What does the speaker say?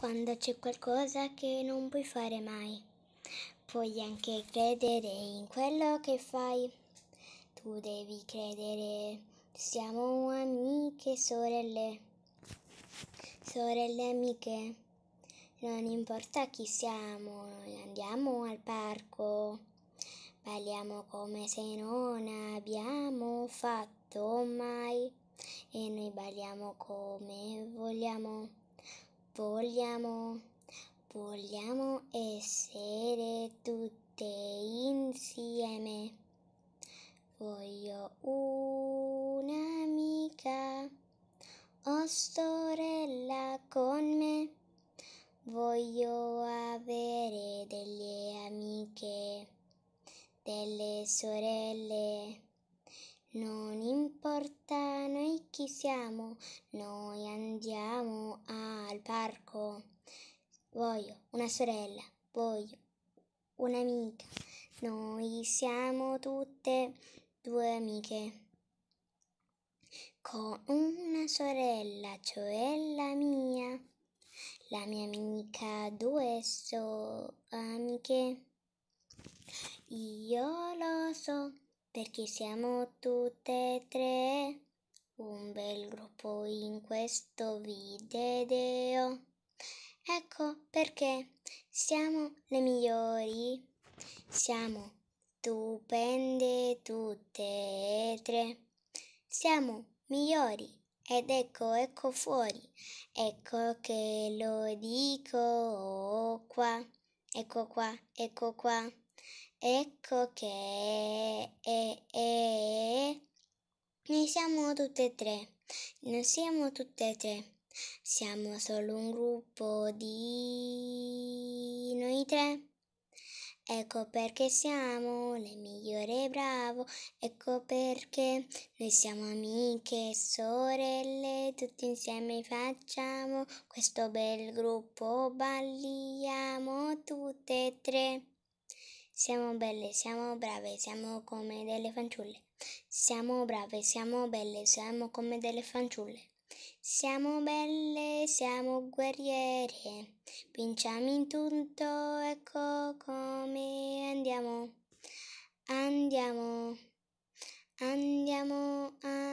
Quando c'è qualcosa che non puoi fare mai, puoi anche credere in quello che fai. Tu devi credere, siamo amiche, sorelle, sorelle amiche. Non importa chi siamo, noi andiamo al parco, balliamo come se non abbiamo fatto mai e noi balliamo come vogliamo. Vogliamo, vogliamo essere tutte insieme. Voglio un'amica o sorella con me. Voglio avere delle amiche, delle sorelle. Non importa noi chi siamo, noi andiamo al parco. Voglio una sorella, voglio un'amica. Noi siamo tutte due amiche. Con una sorella, cioè la mia, la mia amica, due so amiche. Io lo so perché siamo tutte e tre un bel gruppo in questo video. Ecco perché siamo le migliori, siamo stupende tutte e tre, siamo migliori. Ed ecco, ecco fuori, ecco che lo dico qua, ecco qua, ecco qua. Ecco che e, e, ne siamo tutte e tre, non siamo tutte e tre, siamo solo un gruppo di noi tre. Ecco perché siamo le migliori, bravo, ecco perché noi siamo amiche, e sorelle, tutti insieme facciamo questo bel gruppo, balliamo tutte e tre. Siamo belle, siamo brave, siamo come delle fanciulle. Siamo brave, siamo belle, siamo come delle fanciulle. Siamo belle, siamo guerriere, vinciamo in tutto, ecco come andiamo. Andiamo, andiamo, andiamo.